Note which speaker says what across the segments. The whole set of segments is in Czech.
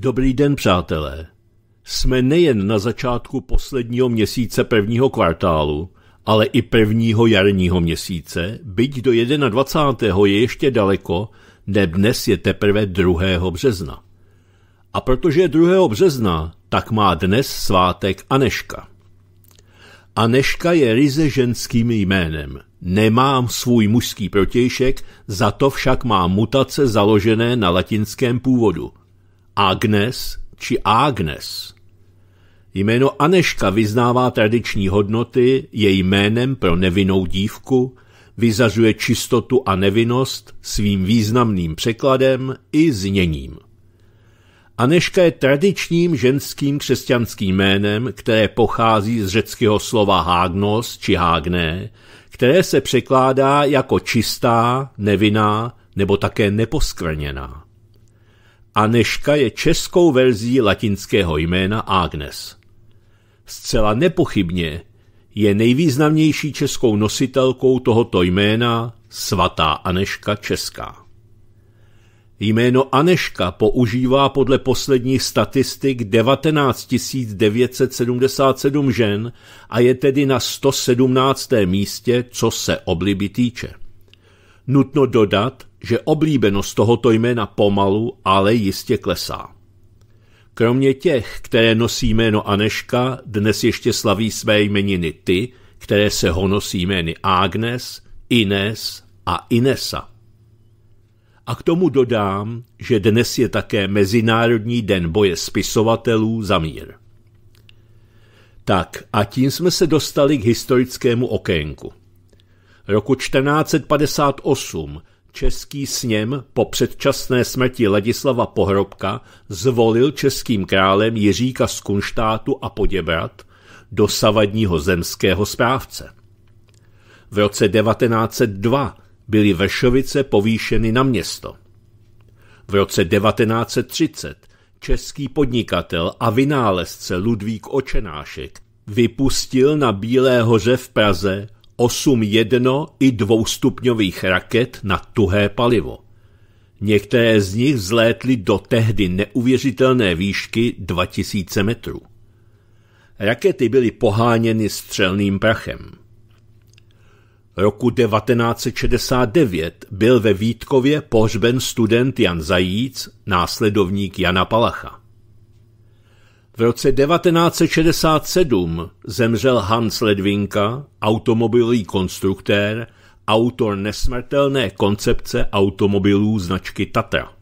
Speaker 1: Dobrý den, přátelé. Jsme nejen na začátku posledního měsíce prvního kvartálu, ale i prvního jarního měsíce, byť do 21. je ještě daleko, ne dnes je teprve 2. března. A protože je 2. března, tak má dnes svátek Aneška. Aneška je ryze ženským jménem. Nemám svůj mužský protějšek, za to však má mutace založené na latinském původu. Agnes či Agnes. Jméno Aneška vyznává tradiční hodnoty, je jménem pro nevinnou dívku, vyzařuje čistotu a nevinnost svým významným překladem i zněním. Aneška je tradičním ženským křesťanským jménem, které pochází z řeckého slova hágnos či hágné, které se překládá jako čistá, nevinná nebo také neposkrněná. Aneška je českou verzí latinského jména Agnes. Zcela nepochybně je nejvýznamnější českou nositelkou tohoto jména svatá Aneška Česká. Jméno Aneška používá podle posledních statistik 19 977 žen a je tedy na 117. místě, co se obliby týče. Nutno dodat, že oblíbenost tohoto jména pomalu, ale jistě klesá. Kromě těch, které nosí jméno Aneška, dnes ještě slaví své jmeniny ty, které se nosí jmény Agnes, Ines a Inesa. A k tomu dodám, že dnes je také Mezinárodní den boje spisovatelů za mír. Tak a tím jsme se dostali k historickému okénku roku 1458 Český sněm po předčasné smrti Ladislava Pohrobka zvolil českým králem Jiříka z Kunštátu a Poděbrat do savadního zemského správce. V roce 1902 byly Vršovice povýšeny na město. V roce 1930 český podnikatel a vynálezce Ludvík Očenášek vypustil na Bílé hoře v Praze 8 jedno i dvoustupňových raket na tuhé palivo. Některé z nich vzlétly do tehdy neuvěřitelné výšky 2000 metrů. Rakety byly poháněny střelným prachem. Roku 1969 byl ve Vítkově pohřben student Jan Zajíc, následovník Jana Palacha. V roce 1967 zemřel Hans Ledvinka, automobilový konstruktér, autor nesmrtelné koncepce automobilů značky Tatra.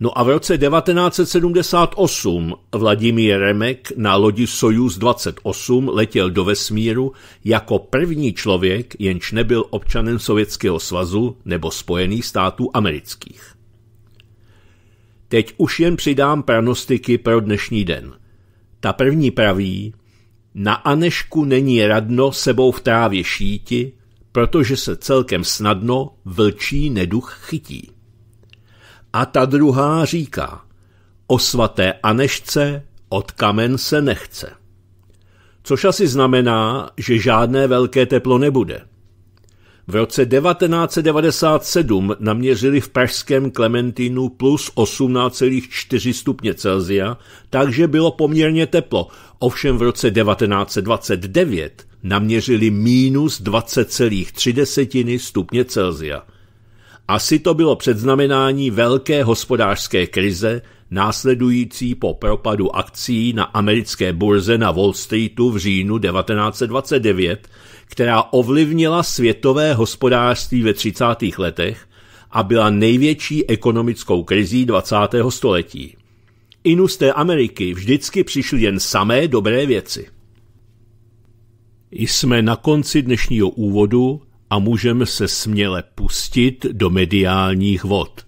Speaker 1: No a v roce 1978 Vladimír Remek na lodi Soyuz 28 letěl do vesmíru jako první člověk, jenž nebyl občanem Sovětského svazu nebo Spojených států amerických. Teď už jen přidám pranostiky pro dnešní den. Ta první praví, na Anešku není radno sebou v trávě šíti, protože se celkem snadno vlčí neduch chytí. A ta druhá říká, o svaté Anešce od kamen se nechce. Což asi znamená, že žádné velké teplo nebude. V roce 1997 naměřili v pražském Klementinu plus 18,4 stupně Celsia, takže bylo poměrně teplo. Ovšem v roce 1929 naměřili minus 20,3 stupně Celsia. Asi to bylo předznamenání velké hospodářské krize, následující po propadu akcí na americké burze na Wall Streetu v říjnu 1929, která ovlivnila světové hospodářství ve 30. letech a byla největší ekonomickou krizí 20. století. Inu z té Ameriky vždycky přišly jen samé dobré věci. Jsme na konci dnešního úvodu a můžeme se směle pustit do mediálních vod.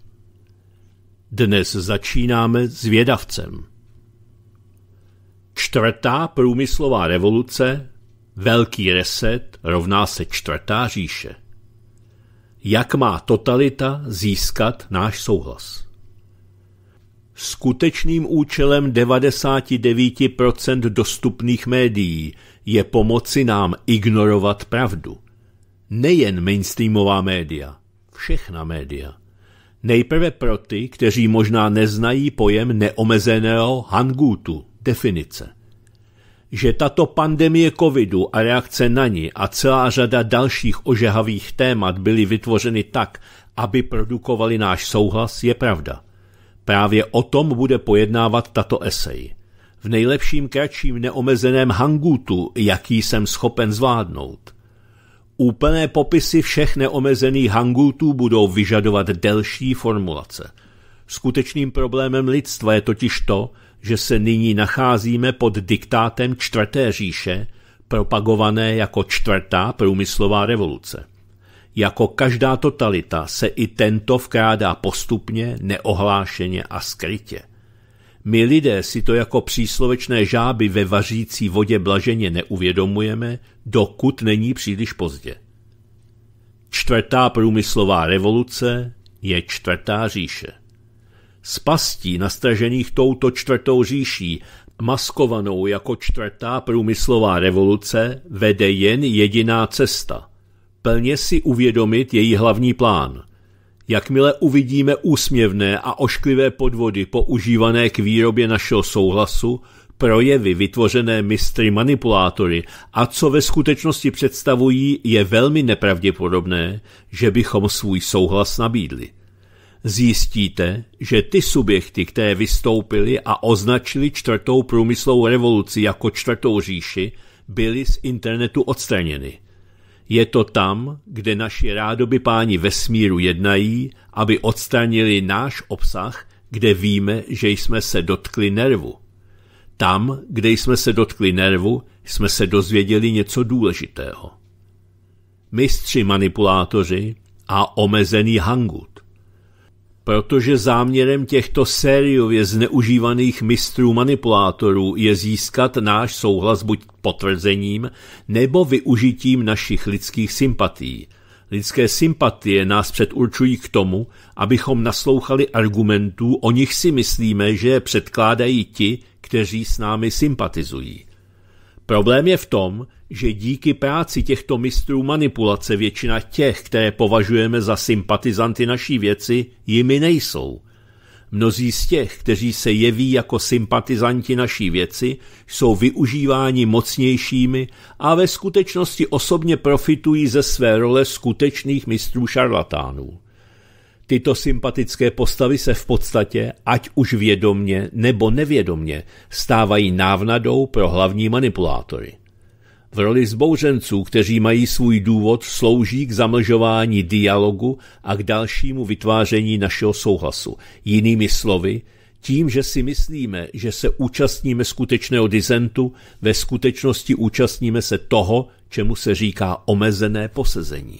Speaker 1: Dnes začínáme s vědavcem. Čtvrtá průmyslová revoluce Velký reset rovná se čtvrtá říše. Jak má totalita získat náš souhlas? Skutečným účelem 99% dostupných médií je pomoci nám ignorovat pravdu. Nejen mainstreamová média, všechna média. Nejprve pro ty, kteří možná neznají pojem neomezeného hangutu, definice – že tato pandemie covidu a reakce na ní a celá řada dalších ožehavých témat byly vytvořeny tak, aby produkovali náš souhlas, je pravda. Právě o tom bude pojednávat tato esej. V nejlepším kratším neomezeném hangutu, jaký jsem schopen zvládnout. Úplné popisy všech neomezených hangutů budou vyžadovat delší formulace. Skutečným problémem lidstva je totiž to, že se nyní nacházíme pod diktátem čtvrté říše, propagované jako čtvrtá průmyslová revoluce. Jako každá totalita se i tento vkrádá postupně, neohlášeně a skrytě. My lidé si to jako příslovečné žáby ve vařící vodě blaženě neuvědomujeme, dokud není příliš pozdě. Čtvrtá průmyslová revoluce je čtvrtá říše. Z pastí nastražených touto čtvrtou říší, maskovanou jako čtvrtá průmyslová revoluce, vede jen jediná cesta. Plně si uvědomit její hlavní plán. Jakmile uvidíme úsměvné a ošklivé podvody používané k výrobě našeho souhlasu, projevy vytvořené mistry manipulátory a co ve skutečnosti představují, je velmi nepravděpodobné, že bychom svůj souhlas nabídli zjistíte, že ty subjekty, které vystoupily a označili čtvrtou průmyslovou revoluci jako čtvrtou říši, byly z internetu odstraněny. Je to tam, kde naši rádoby páni vesmíru jednají, aby odstranili náš obsah, kde víme, že jsme se dotkli nervu. Tam, kde jsme se dotkli nervu, jsme se dozvěděli něco důležitého. Mistři manipulátoři a omezený hangut protože záměrem těchto sériově zneužívaných mistrů manipulátorů je získat náš souhlas buď potvrzením nebo využitím našich lidských sympatí. Lidské sympatie nás předurčují k tomu, abychom naslouchali argumentů, o nich si myslíme, že je předkládají ti, kteří s námi sympatizují. Problém je v tom, že díky práci těchto mistrů manipulace většina těch, které považujeme za sympatizanty naší věci, jimi nejsou. Mnozí z těch, kteří se jeví jako sympatizanti naší věci, jsou využíváni mocnějšími a ve skutečnosti osobně profitují ze své role skutečných mistrů šarlatánů. Tyto sympatické postavy se v podstatě, ať už vědomně nebo nevědomně, stávají návnadou pro hlavní manipulátory. V roli zbouřenců, kteří mají svůj důvod, slouží k zamlžování dialogu a k dalšímu vytváření našeho souhlasu. Jinými slovy, tím, že si myslíme, že se účastníme skutečného dizentu, ve skutečnosti účastníme se toho, čemu se říká omezené posezení.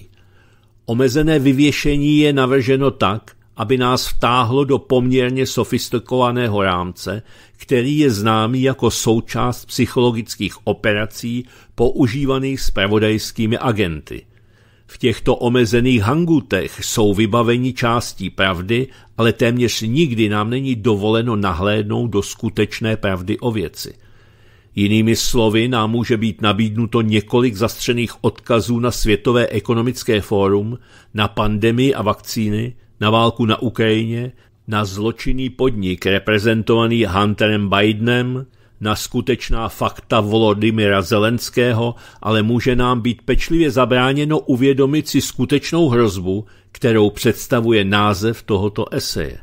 Speaker 1: Omezené vyvěšení je navrženo tak, aby nás vtáhlo do poměrně sofistikovaného rámce, který je známý jako součást psychologických operací používaných spravodajskými agenty. V těchto omezených hangutech jsou vybaveni částí pravdy, ale téměř nikdy nám není dovoleno nahlédnout do skutečné pravdy o věci. Jinými slovy nám může být nabídnuto několik zastřených odkazů na Světové ekonomické fórum, na pandemii a vakcíny, na válku na Ukrajině, na zločinný podnik reprezentovaný Hunterem Bidenem, na skutečná fakta Volodymyra Zelenského, ale může nám být pečlivě zabráněno uvědomit si skutečnou hrozbu, kterou představuje název tohoto eseje.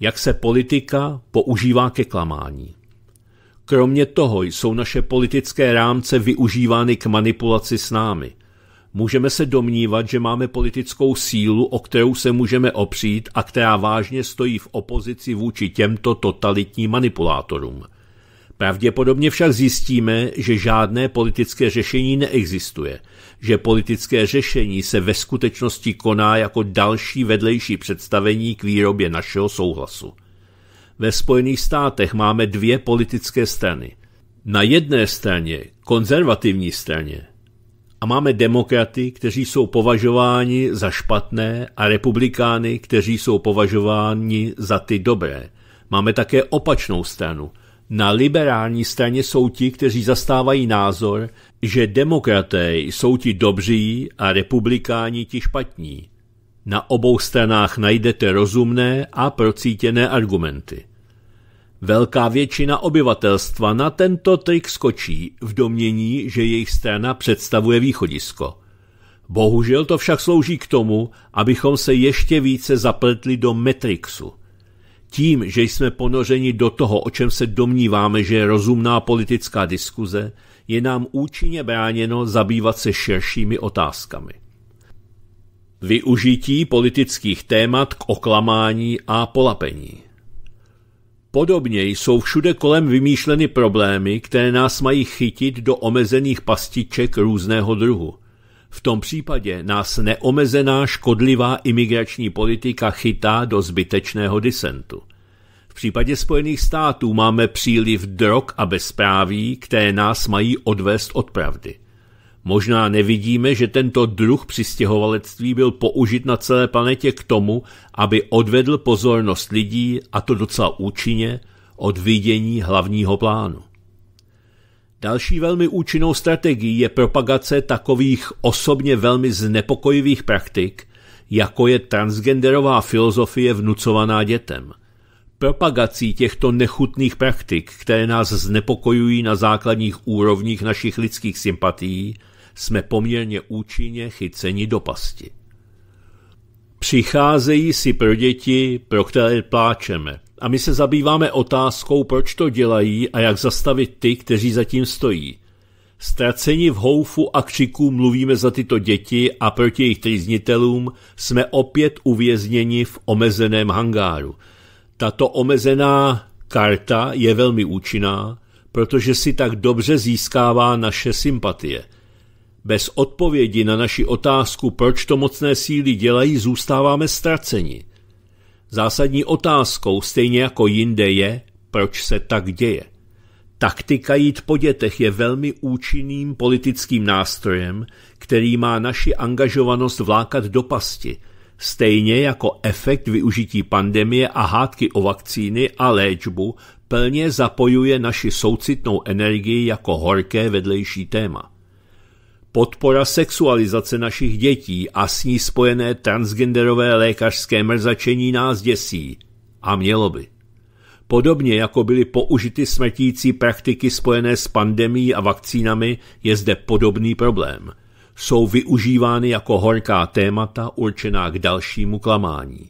Speaker 1: Jak se politika používá ke klamání? Kromě toho jsou naše politické rámce využívány k manipulaci s námi. Můžeme se domnívat, že máme politickou sílu, o kterou se můžeme opřít a která vážně stojí v opozici vůči těmto totalitním manipulátorům. Pravděpodobně však zjistíme, že žádné politické řešení neexistuje, že politické řešení se ve skutečnosti koná jako další vedlejší představení k výrobě našeho souhlasu. Ve Spojených státech máme dvě politické strany. Na jedné straně konzervativní straně a máme demokraty, kteří jsou považováni za špatné a republikány, kteří jsou považováni za ty dobré. Máme také opačnou stranu. Na liberální straně jsou ti, kteří zastávají názor, že demokraté jsou ti dobří a republikáni ti špatní. Na obou stranách najdete rozumné a procítěné argumenty. Velká většina obyvatelstva na tento trik skočí v domění, že jejich strana představuje východisko. Bohužel to však slouží k tomu, abychom se ještě více zapletli do Metrixu. Tím, že jsme ponořeni do toho, o čem se domníváme, že je rozumná politická diskuze, je nám účinně bráněno zabývat se širšími otázkami. Využití politických témat k oklamání a polapení. Podobně jsou všude kolem vymýšleny problémy, které nás mají chytit do omezených pastiček různého druhu. V tom případě nás neomezená škodlivá imigrační politika chytá do zbytečného disentu. V případě Spojených států máme příliv drog a bezpráví, které nás mají odvést od pravdy. Možná nevidíme, že tento druh přistěhovalectví byl použit na celé planetě k tomu, aby odvedl pozornost lidí, a to docela účinně, od vidění hlavního plánu. Další velmi účinnou strategií je propagace takových osobně velmi znepokojivých praktik, jako je transgenderová filozofie vnucovaná dětem. Propagací těchto nechutných praktik, které nás znepokojují na základních úrovních našich lidských sympatií, jsme poměrně účinně chyceni do pasti. Přicházejí si pro děti, pro které pláčeme. A my se zabýváme otázkou, proč to dělají a jak zastavit ty, kteří zatím stojí. Ztraceni v houfu a křiku mluvíme za tyto děti a proti jejich trýznitelům jsme opět uvězněni v omezeném hangáru. Tato omezená karta je velmi účinná, protože si tak dobře získává naše sympatie – bez odpovědi na naši otázku, proč to mocné síly dělají, zůstáváme ztraceni. Zásadní otázkou, stejně jako jinde, je, proč se tak děje. Taktika jít po dětech je velmi účinným politickým nástrojem, který má naši angažovanost vlákat do pasti, stejně jako efekt využití pandemie a hádky o vakcíny a léčbu plně zapojuje naši soucitnou energii jako horké vedlejší téma podpora sexualizace našich dětí a s ní spojené transgenderové lékařské mrzačení nás děsí. A mělo by. Podobně jako byly použity smrtící praktiky spojené s pandemí a vakcínami, je zde podobný problém. Jsou využívány jako horká témata určená k dalšímu klamání.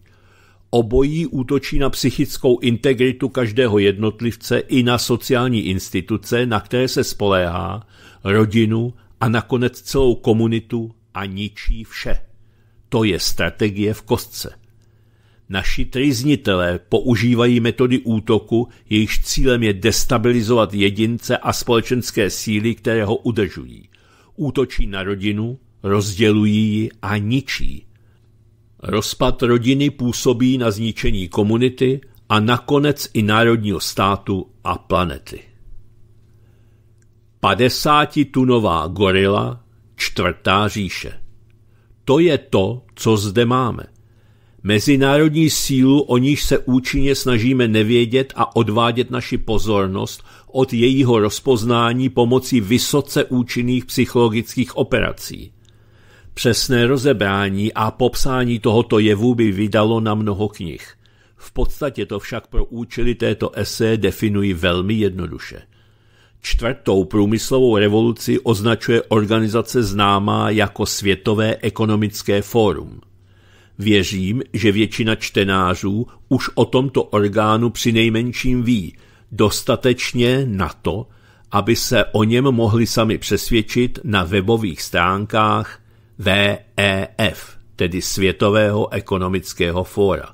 Speaker 1: Obojí útočí na psychickou integritu každého jednotlivce i na sociální instituce, na které se spoléhá, rodinu a nakonec celou komunitu a ničí vše. To je strategie v kostce. Naši trýznitelé používají metody útoku, jejichž cílem je destabilizovat jedince a společenské síly, které ho udržují. Útočí na rodinu, rozdělují ji a ničí. Rozpad rodiny působí na zničení komunity a nakonec i národního státu a planety. 50-tunová gorila, čtvrtá říše. To je to, co zde máme. Mezinárodní sílu, o níž se účinně snažíme nevědět a odvádět naši pozornost od jejího rozpoznání pomocí vysoce účinných psychologických operací. Přesné rozebrání a popsání tohoto jevu by vydalo na mnoho knih. V podstatě to však pro účely této esé definuji velmi jednoduše. Čtvrtou průmyslovou revoluci označuje organizace známá jako Světové ekonomické fórum. Věřím, že většina čtenářů už o tomto orgánu při nejmenším ví dostatečně na to, aby se o něm mohli sami přesvědčit na webových stránkách VEF, tedy Světového ekonomického fóra.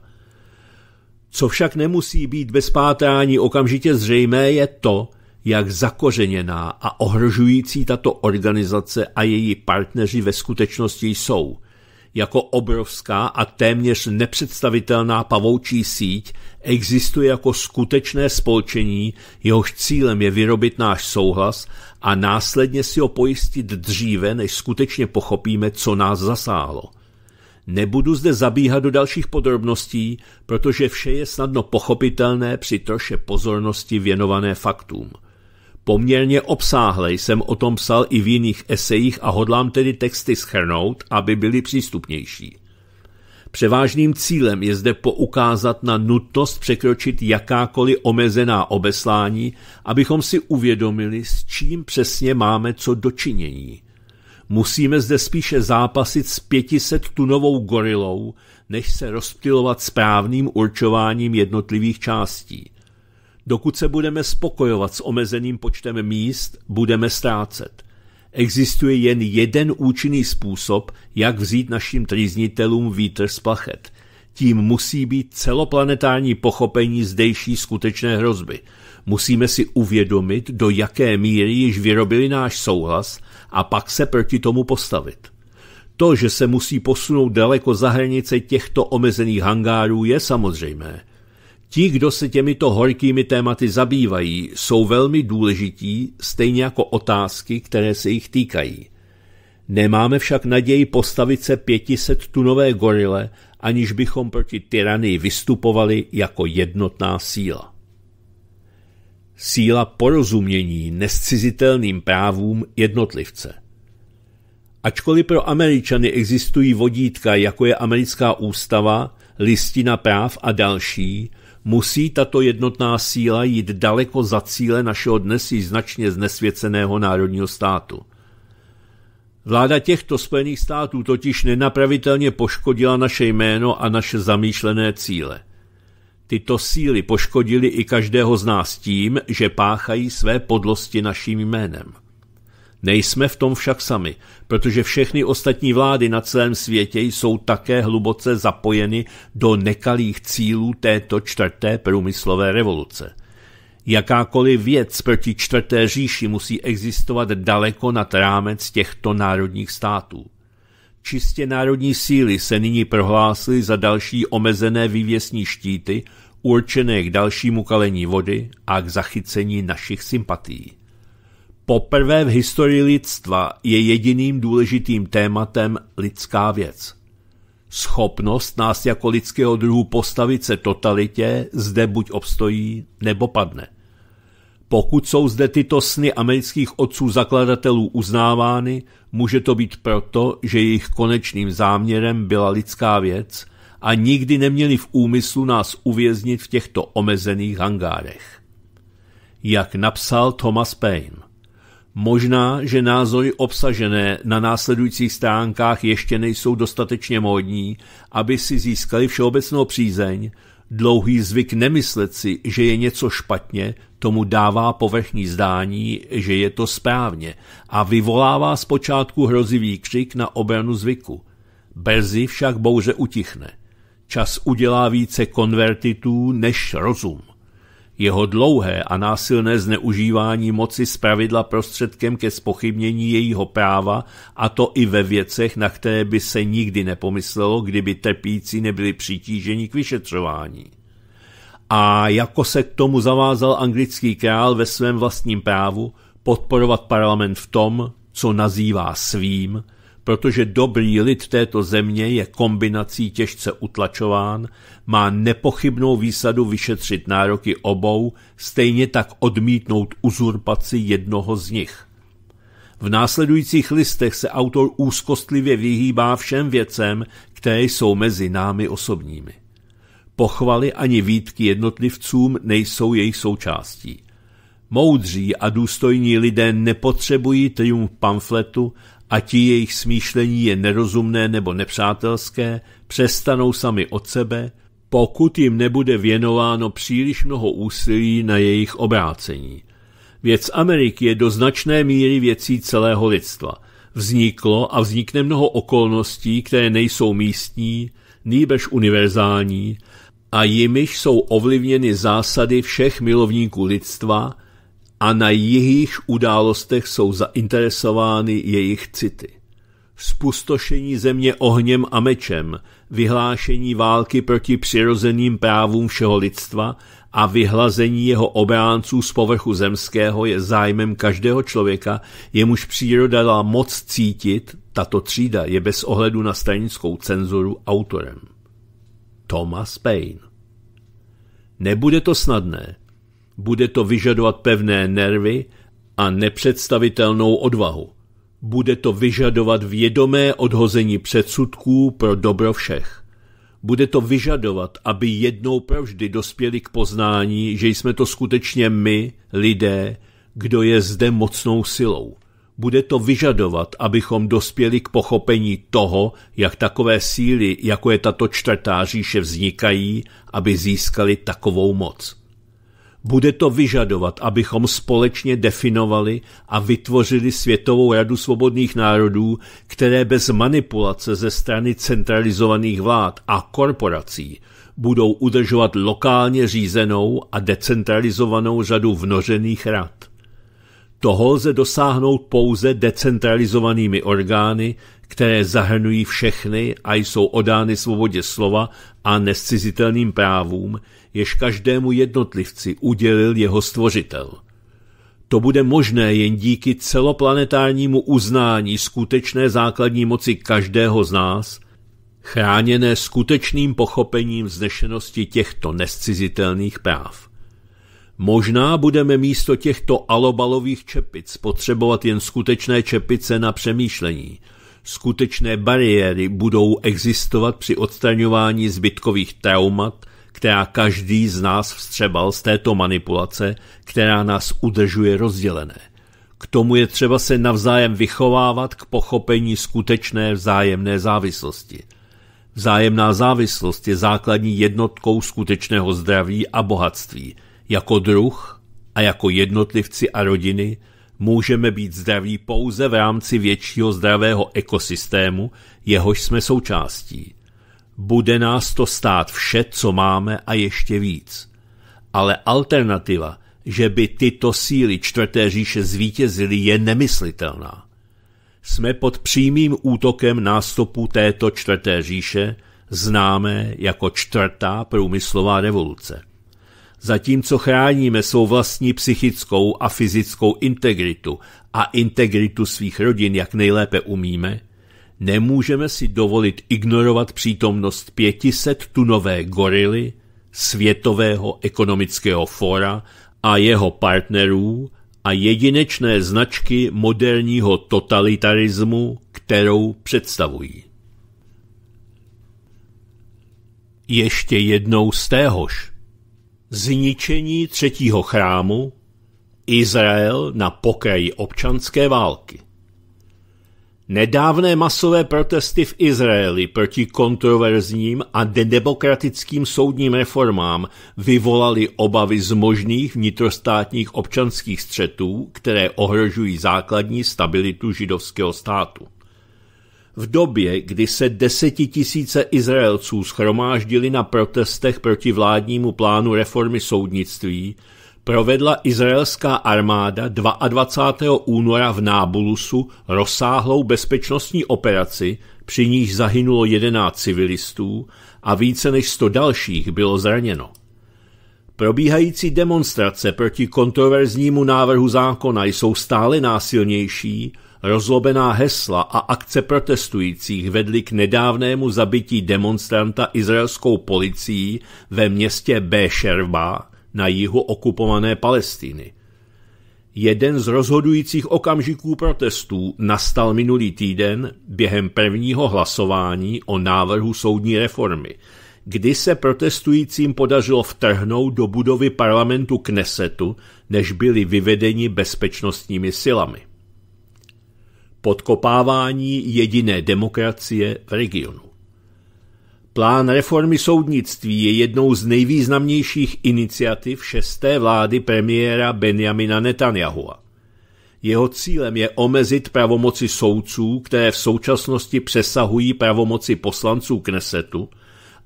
Speaker 1: Co však nemusí být bez pátrání okamžitě zřejmé je to, jak zakořeněná a ohrožující tato organizace a její partneři ve skutečnosti jsou, jako obrovská a téměř nepředstavitelná pavoučí síť existuje jako skutečné spolčení, jehož cílem je vyrobit náš souhlas a následně si ho pojistit dříve, než skutečně pochopíme, co nás zasáhlo. Nebudu zde zabíhat do dalších podrobností, protože vše je snadno pochopitelné při troše pozornosti věnované faktům – Poměrně obsáhle jsem o tom psal i v jiných esejích a hodlám tedy texty schrnout, aby byly přístupnější. Převážným cílem je zde poukázat na nutnost překročit jakákoliv omezená obeslání, abychom si uvědomili, s čím přesně máme co dočinění. Musíme zde spíše zápasit s 500-tunovou gorilou, než se rozptilovat správným určováním jednotlivých částí – Dokud se budeme spokojovat s omezeným počtem míst, budeme ztrácet. Existuje jen jeden účinný způsob, jak vzít našim trýznitelům vítr z plachet. Tím musí být celoplanetární pochopení zdejší skutečné hrozby. Musíme si uvědomit, do jaké míry již vyrobili náš souhlas a pak se proti tomu postavit. To, že se musí posunout daleko za hranice těchto omezených hangárů, je samozřejmé – Ti, kdo se těmito horkými tématy zabývají, jsou velmi důležití, stejně jako otázky, které se jich týkají. Nemáme však naději postavit se 500-tunové gorile, aniž bychom proti tyranii vystupovali jako jednotná síla. Síla porozumění nescizitelným právům jednotlivce. Ačkoliv pro Američany existují vodítka, jako je americká ústava, listina práv a další, musí tato jednotná síla jít daleko za cíle našeho dnes i značně znesvěceného národního státu. Vláda těchto Spojených států totiž nenapravitelně poškodila naše jméno a naše zamýšlené cíle. Tyto síly poškodily i každého z nás tím, že páchají své podlosti naším jménem. Nejsme v tom však sami, protože všechny ostatní vlády na celém světě jsou také hluboce zapojeny do nekalých cílů této čtvrté průmyslové revoluce. Jakákoliv věc proti čtvrté říši musí existovat daleko nad rámec těchto národních států. Čistě národní síly se nyní prohlásily za další omezené vývěsní štíty, určené k dalšímu kalení vody a k zachycení našich sympatií. Poprvé v historii lidstva je jediným důležitým tématem lidská věc. Schopnost nás jako lidského druhu postavit se totalitě zde buď obstojí, nebo padne. Pokud jsou zde tyto sny amerických otců zakladatelů uznávány, může to být proto, že jejich konečným záměrem byla lidská věc a nikdy neměli v úmyslu nás uvěznit v těchto omezených hangárech. Jak napsal Thomas Paine, Možná, že názory obsažené na následujících stránkách ještě nejsou dostatečně módní, aby si získali všeobecnou přízeň, dlouhý zvyk nemyslet si, že je něco špatně, tomu dává povrchní zdání, že je to správně a vyvolává zpočátku hrozivý křik na obranu zvyku. Brzy však bouře utichne. Čas udělá více konvertitů než rozum. Jeho dlouhé a násilné zneužívání moci zpravidla prostředkem ke spochybnění jejího práva, a to i ve věcech, na které by se nikdy nepomyslelo, kdyby trpící nebyli přitíženi k vyšetřování. A jako se k tomu zavázal anglický král ve svém vlastním právu podporovat parlament v tom, co nazývá svým, protože dobrý lid této země je kombinací těžce utlačován, má nepochybnou výsadu vyšetřit nároky obou, stejně tak odmítnout uzurpaci jednoho z nich. V následujících listech se autor úzkostlivě vyhýbá všem věcem, které jsou mezi námi osobními. Pochvaly ani výtky jednotlivcům nejsou jejich součástí. Moudří a důstojní lidé nepotřebují triumf pamfletu a ti jejich smýšlení je nerozumné nebo nepřátelské, přestanou sami od sebe, pokud jim nebude věnováno příliš mnoho úsilí na jejich obrácení. Věc Ameriky je do značné míry věcí celého lidstva. Vzniklo a vznikne mnoho okolností, které nejsou místní, nýbež univerzální, a jimiž jsou ovlivněny zásady všech milovníků lidstva, a na jejich událostech jsou zainteresovány jejich city. Spustošení země ohněm a mečem, vyhlášení války proti přirozeným právům všeho lidstva a vyhlazení jeho obránců z povrchu zemského je zájmem každého člověka, jemuž příroda dala moc cítit, tato třída je bez ohledu na stranickou cenzuru autorem. Thomas Paine Nebude to snadné, bude to vyžadovat pevné nervy a nepředstavitelnou odvahu. Bude to vyžadovat vědomé odhození předsudků pro dobro všech. Bude to vyžadovat, aby jednou provždy dospěli k poznání, že jsme to skutečně my, lidé, kdo je zde mocnou silou. Bude to vyžadovat, abychom dospěli k pochopení toho, jak takové síly, jako je tato čtvrtá říše, vznikají, aby získali takovou moc. Bude to vyžadovat, abychom společně definovali a vytvořili Světovou radu svobodných národů, které bez manipulace ze strany centralizovaných vlád a korporací budou udržovat lokálně řízenou a decentralizovanou řadu vnořených rad. Toho lze dosáhnout pouze decentralizovanými orgány, které zahrnují všechny a jsou odány svobodě slova a nescizitelným právům, jež každému jednotlivci udělil jeho stvořitel. To bude možné jen díky celoplanetárnímu uznání skutečné základní moci každého z nás, chráněné skutečným pochopením vznešenosti těchto nescizitelných práv. Možná budeme místo těchto alobalových čepic potřebovat jen skutečné čepice na přemýšlení – Skutečné bariéry budou existovat při odstraňování zbytkových traumat, která každý z nás vstřebal z této manipulace, která nás udržuje rozdělené. K tomu je třeba se navzájem vychovávat k pochopení skutečné vzájemné závislosti. Vzájemná závislost je základní jednotkou skutečného zdraví a bohatství, jako druh a jako jednotlivci a rodiny – můžeme být zdraví pouze v rámci většího zdravého ekosystému, jehož jsme součástí. Bude nás to stát vše, co máme a ještě víc. Ale alternativa, že by tyto síly čtvrté říše zvítězily, je nemyslitelná. Jsme pod přímým útokem nástupu této čtvrté říše, známé jako čtvrtá průmyslová revoluce zatímco chráníme svou vlastní psychickou a fyzickou integritu a integritu svých rodin, jak nejlépe umíme, nemůžeme si dovolit ignorovat přítomnost 500 tunové gorily, Světového ekonomického fora a jeho partnerů a jedinečné značky moderního totalitarismu, kterou představují. Ještě jednou z téhož zničení třetího chrámu, Izrael na pokraji občanské války. Nedávné masové protesty v Izraeli proti kontroverzním a nedemokratickým soudním reformám vyvolaly obavy z možných vnitrostátních občanských střetů, které ohrožují základní stabilitu židovského státu. V době, kdy se desetitisíce Izraelců schromáždili na protestech proti vládnímu plánu reformy soudnictví, provedla izraelská armáda 22. února v Nábulusu rozsáhlou bezpečnostní operaci, při níž zahynulo 11 civilistů a více než 100 dalších bylo zraněno. Probíhající demonstrace proti kontroverznímu návrhu zákona jsou stále násilnější Rozlobená hesla a akce protestujících vedly k nedávnému zabití demonstranta izraelskou policií ve městě Bešerba na jihu okupované Palestiny. Jeden z rozhodujících okamžiků protestů nastal minulý týden během prvního hlasování o návrhu soudní reformy, kdy se protestujícím podařilo vtrhnout do budovy parlamentu Knesetu, než byli vyvedeni bezpečnostními silami podkopávání jediné demokracie v regionu. Plán reformy soudnictví je jednou z nejvýznamnějších iniciativ šesté vlády premiéra Benjamina Netanyahua. Jeho cílem je omezit pravomoci soudců, které v současnosti přesahují pravomoci poslanců Knesetu,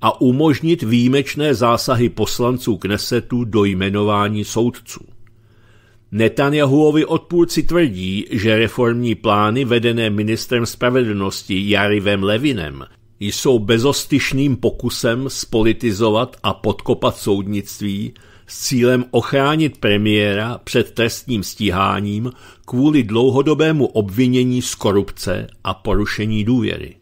Speaker 1: a umožnit výjimečné zásahy poslanců Knesetu do jmenování soudců. Netanyahuovi odpůrci tvrdí, že reformní plány vedené ministrem spravedlnosti Jarivem Levinem jsou bezostyšným pokusem spolitizovat a podkopat soudnictví s cílem ochránit premiéra před trestním stíháním kvůli dlouhodobému obvinění z korupce a porušení důvěry.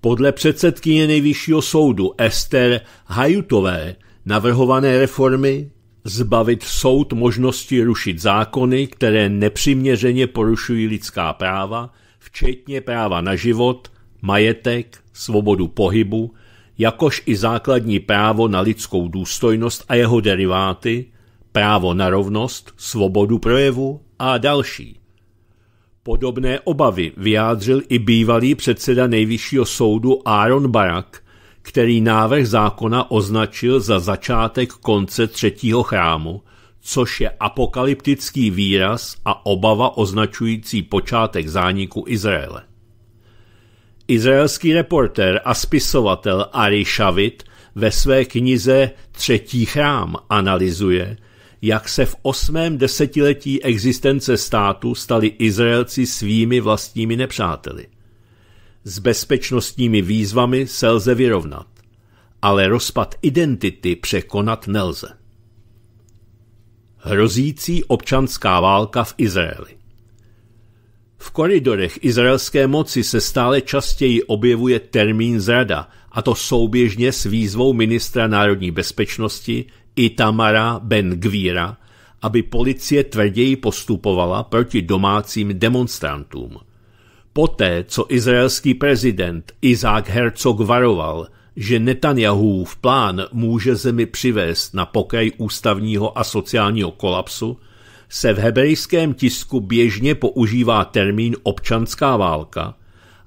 Speaker 1: Podle předsedkyně nejvyššího soudu Ester Hajutové navrhované reformy zbavit soud možnosti rušit zákony, které nepřiměřeně porušují lidská práva, včetně práva na život, majetek, svobodu pohybu, jakož i základní právo na lidskou důstojnost a jeho deriváty, právo na rovnost, svobodu projevu a další. Podobné obavy vyjádřil i bývalý předseda nejvyššího soudu Aaron Barak který návrh zákona označil za začátek konce třetího chrámu, což je apokalyptický výraz a obava označující počátek zániku Izraele. Izraelský reporter a spisovatel Ari Shavit ve své knize Třetí chrám analyzuje, jak se v osmém desetiletí existence státu stali Izraelci svými vlastními nepřáteli. S bezpečnostními výzvami se lze vyrovnat, ale rozpad identity překonat nelze. Hrozící občanská válka v Izraeli V koridorech izraelské moci se stále častěji objevuje termín zrada, a to souběžně s výzvou ministra národní bezpečnosti Itamara Ben-Gvíra, aby policie tvrději postupovala proti domácím demonstrantům – Poté, co izraelský prezident Izák Herzog varoval, že v plán může zemi přivést na pokraj ústavního a sociálního kolapsu, se v hebrejském tisku běžně používá termín občanská válka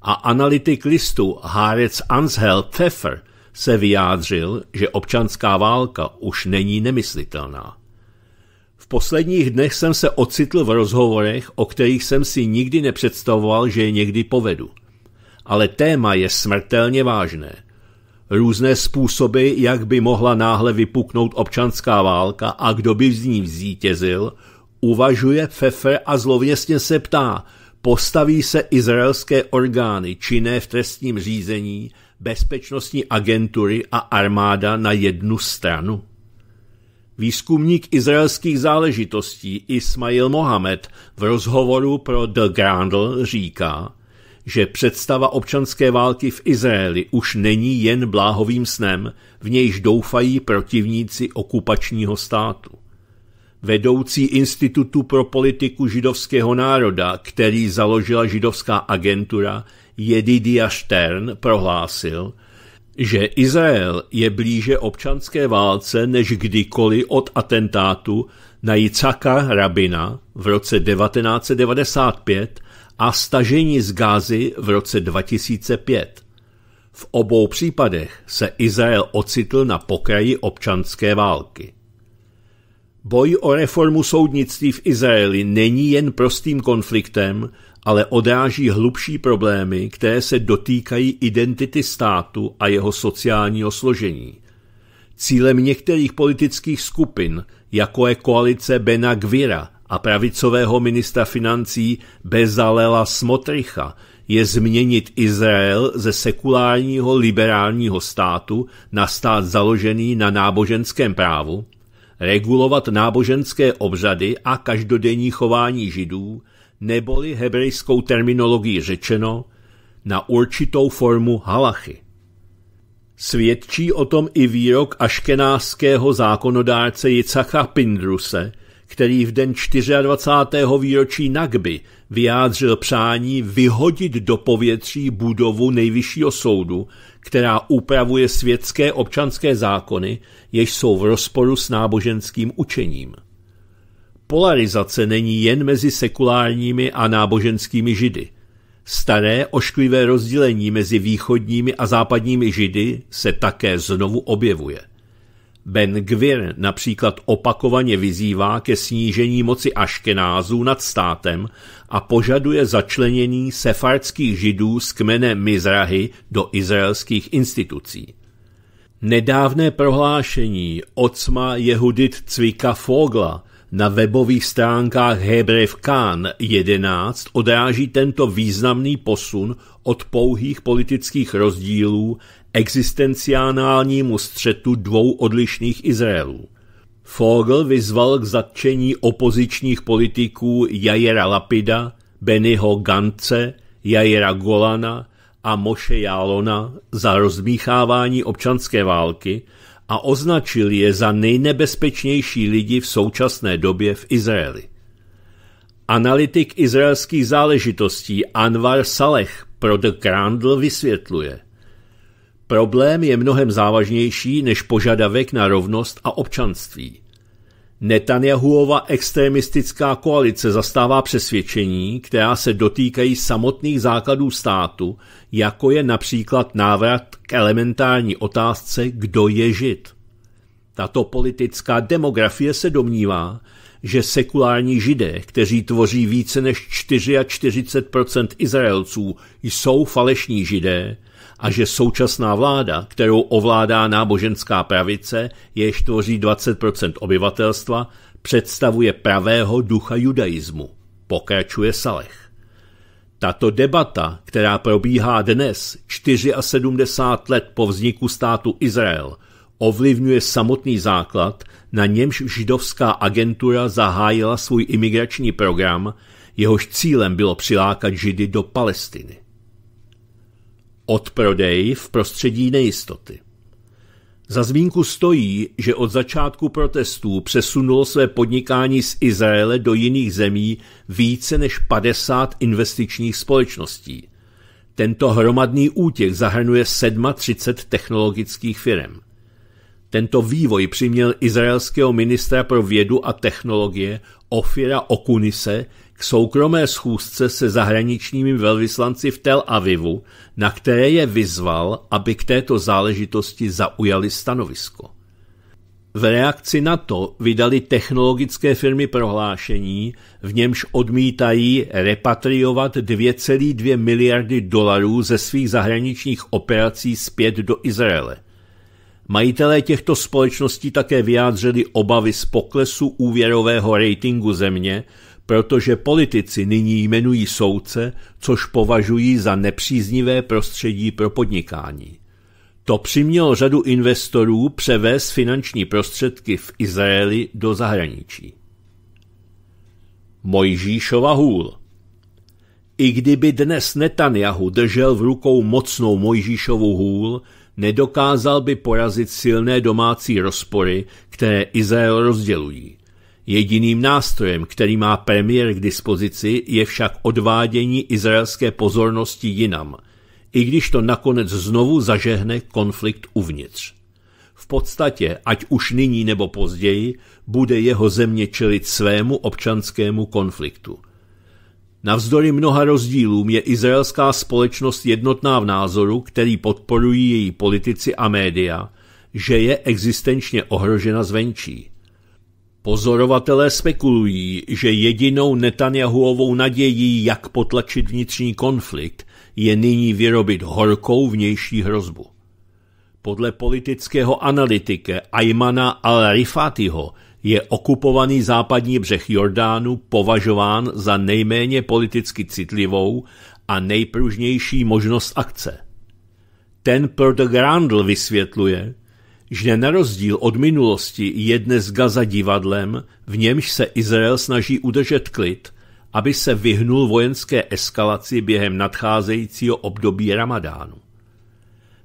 Speaker 1: a analytik listu Hárec Anshel Pfeffer se vyjádřil, že občanská válka už není nemyslitelná posledních dnech jsem se ocitl v rozhovorech, o kterých jsem si nikdy nepředstavoval, že je někdy povedu. Ale téma je smrtelně vážné. Různé způsoby, jak by mohla náhle vypuknout občanská válka a kdo by z ní vzítězil, uvažuje Pfeffer a zlověstně se ptá, postaví se izraelské orgány činné v trestním řízení, bezpečnostní agentury a armáda na jednu stranu? Výzkumník izraelských záležitostí Ismail Mohamed v rozhovoru pro The Grandl říká, že představa občanské války v Izraeli už není jen bláhovým snem, v nějž doufají protivníci okupačního státu. Vedoucí Institutu pro politiku židovského národa, který založila židovská agentura, Jedidia Stern prohlásil – že Izrael je blíže občanské válce než kdykoliv od atentátu na Jicaka Rabina v roce 1995 a stažení z Gázy v roce 2005. V obou případech se Izrael ocitl na pokraji občanské války. Boj o reformu soudnictví v Izraeli není jen prostým konfliktem, ale odráží hlubší problémy, které se dotýkají identity státu a jeho sociálního složení. Cílem některých politických skupin, jako je koalice Bena Gvira a pravicového ministra financí Bezalela Smotricha, je změnit Izrael ze sekulárního liberálního státu na stát založený na náboženském právu, regulovat náboženské obřady a každodenní chování židů, neboli hebrejskou terminologií řečeno na určitou formu halachy. Svědčí o tom i výrok aškenářského zákonodárce Jicacha Pindruse, který v den 24. výročí Nagby vyjádřil přání vyhodit do povětří budovu nejvyššího soudu, která upravuje světské občanské zákony, jež jsou v rozporu s náboženským učením. Polarizace není jen mezi sekulárními a náboženskými židy. Staré ošklivé rozdělení mezi východními a západními židy se také znovu objevuje. Ben Gvir například opakovaně vyzývá ke snížení moci Aškenázů nad státem a požaduje začlenění sefardských židů z kmene Mizrahy do izraelských institucí. Nedávné prohlášení Ocma Jehudit Cvika Fogla na webových stránkách Hebrev Khan 11 odráží tento významný posun od pouhých politických rozdílů existenciálnímu střetu dvou odlišných Izraelů. Fogel vyzval k zatčení opozičních politiků Jajera Lapida, Bennyho Gance, Jajera Golana a Moše Jálona za rozmíchávání občanské války – a označil je za nejnebezpečnější lidi v současné době v Izraeli. Analytik izraelských záležitostí Anwar Saleh pro The Crandl vysvětluje. Problém je mnohem závažnější než požadavek na rovnost a občanství. Netanyahuova extremistická koalice zastává přesvědčení, která se dotýkají samotných základů státu, jako je například návrat k elementární otázce, kdo je žid. Tato politická demografie se domnívá, že sekulární židé, kteří tvoří více než 44 Izraelců, jsou falešní židé, a že současná vláda, kterou ovládá náboženská pravice, jež tvoří 20% obyvatelstva, představuje pravého ducha judaismu, pokračuje Salech. Tato debata, která probíhá dnes, 74 let po vzniku státu Izrael, ovlivňuje samotný základ, na němž židovská agentura zahájila svůj imigrační program, jehož cílem bylo přilákat židy do Palestiny. Odprodej v prostředí nejistoty. Za zmínku stojí, že od začátku protestů přesunulo své podnikání z Izraele do jiných zemí více než 50 investičních společností. Tento hromadný útěk zahrnuje 37 technologických firm. Tento vývoj přiměl izraelského ministra pro vědu a technologie Ofira Okunise k soukromé schůzce se zahraničními velvyslanci v Tel Avivu, na které je vyzval, aby k této záležitosti zaujali stanovisko. V reakci na to vydali technologické firmy prohlášení, v němž odmítají repatriovat 2,2 miliardy dolarů ze svých zahraničních operací zpět do Izraele – Majitelé těchto společností také vyjádřili obavy z poklesu úvěrového ratingu země, protože politici nyní jmenují soudce, což považují za nepříznivé prostředí pro podnikání. To přimělo řadu investorů převést finanční prostředky v Izraeli do zahraničí. Mojžíšova hůl I kdyby dnes Netanyahu držel v rukou mocnou Mojžíšovu hůl, Nedokázal by porazit silné domácí rozpory, které Izrael rozdělují. Jediným nástrojem, který má premiér k dispozici, je však odvádění izraelské pozornosti jinam, i když to nakonec znovu zažehne konflikt uvnitř. V podstatě, ať už nyní nebo později, bude jeho země čelit svému občanskému konfliktu – Navzdory mnoha rozdílům je izraelská společnost jednotná v názoru, který podporují její politici a média, že je existenčně ohrožena zvenčí. Pozorovatelé spekulují, že jedinou Netanyahuovou nadějí, jak potlačit vnitřní konflikt, je nyní vyrobit horkou vnější hrozbu. Podle politického analytike Aymana al-Rifatiho je okupovaný západní břeh Jordánu považován za nejméně politicky citlivou a nejpružnější možnost akce. Ten proto Grandl vysvětluje, že na rozdíl od minulosti je dnes Gaza divadlem, v němž se Izrael snaží udržet klid, aby se vyhnul vojenské eskalaci během nadcházejícího období Ramadánu.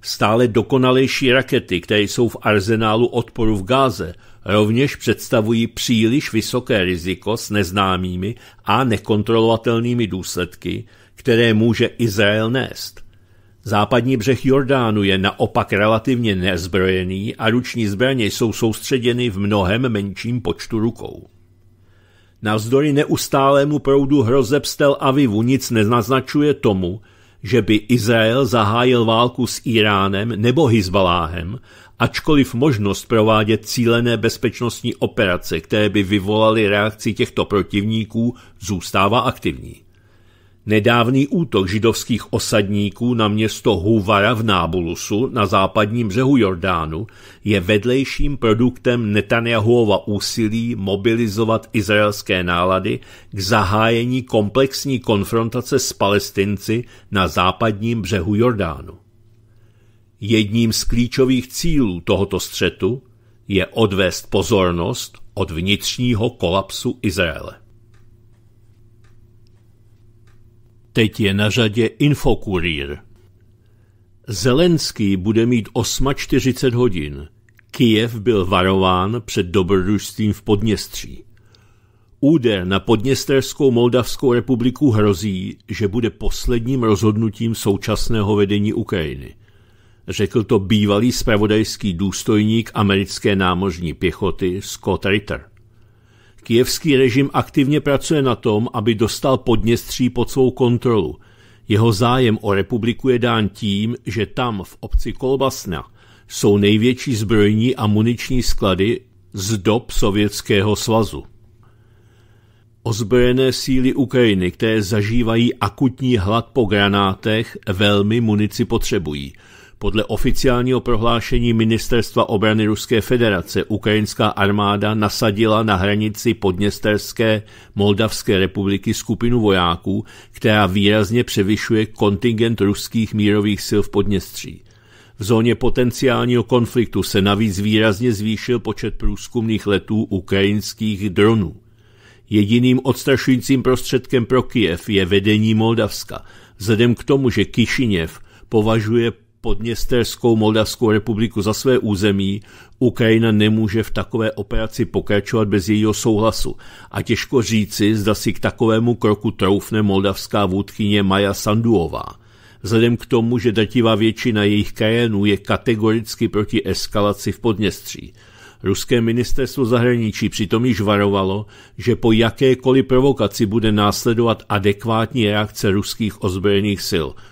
Speaker 1: Stále dokonalejší rakety, které jsou v arzenálu odporu v Gáze, rovněž představují příliš vysoké riziko s neznámými a nekontrolovatelnými důsledky, které může Izrael nést. Západní břeh Jordánu je naopak relativně nezbrojený a ruční zbraně jsou soustředěny v mnohem menším počtu rukou. Navzdory neustálému proudu hrozeb stel Avivu nic neznaznačuje tomu, že by Izrael zahájil válku s Iránem nebo Hizbaláhem ačkoliv možnost provádět cílené bezpečnostní operace, které by vyvolaly reakci těchto protivníků, zůstává aktivní. Nedávný útok židovských osadníků na město Huvara v Nábulusu na západním břehu Jordánu je vedlejším produktem Netanyahuova úsilí mobilizovat izraelské nálady k zahájení komplexní konfrontace s palestinci na západním břehu Jordánu. Jedním z klíčových cílů tohoto střetu je odvést pozornost od vnitřního kolapsu Izraele. Teď je na řadě infokurír. Zelenský bude mít 8.40 hodin. Kijev byl varován před dobrodružstvím v Podněstří. Úder na podněsterskou Moldavskou republiku hrozí, že bude posledním rozhodnutím současného vedení Ukrajiny – Řekl to bývalý spravodajský důstojník americké námořní pěchoty Scott Ritter. Kijevský režim aktivně pracuje na tom, aby dostal Podněstří pod svou kontrolu. Jeho zájem o republiku je dán tím, že tam v obci Kolbasna jsou největší zbrojní a muniční sklady z dob Sovětského svazu. Ozbrojené síly Ukrajiny, které zažívají akutní hlad po granátech, velmi munici potřebují – podle oficiálního prohlášení Ministerstva obrany Ruské federace ukrajinská armáda nasadila na hranici podněsterské Moldavské republiky skupinu vojáků, která výrazně převyšuje kontingent ruských mírových sil v Podněstří. V zóně potenciálního konfliktu se navíc výrazně zvýšil počet průzkumných letů ukrajinských dronů. Jediným odstrašujícím prostředkem pro Kiev je vedení Moldavska, vzhledem k tomu, že Kišiněv považuje Podněsterskou Moldavskou republiku za své území, Ukrajina nemůže v takové operaci pokračovat bez jejího souhlasu a těžko říci, zda si k takovému kroku troufne moldavská vůdkyně Maja Sanduová. Vzhledem k tomu, že dativá většina jejich krajenů je kategoricky proti eskalaci v Podněstří. Ruské ministerstvo zahraničí přitom již varovalo, že po jakékoliv provokaci bude následovat adekvátní reakce ruských ozbrojených sil –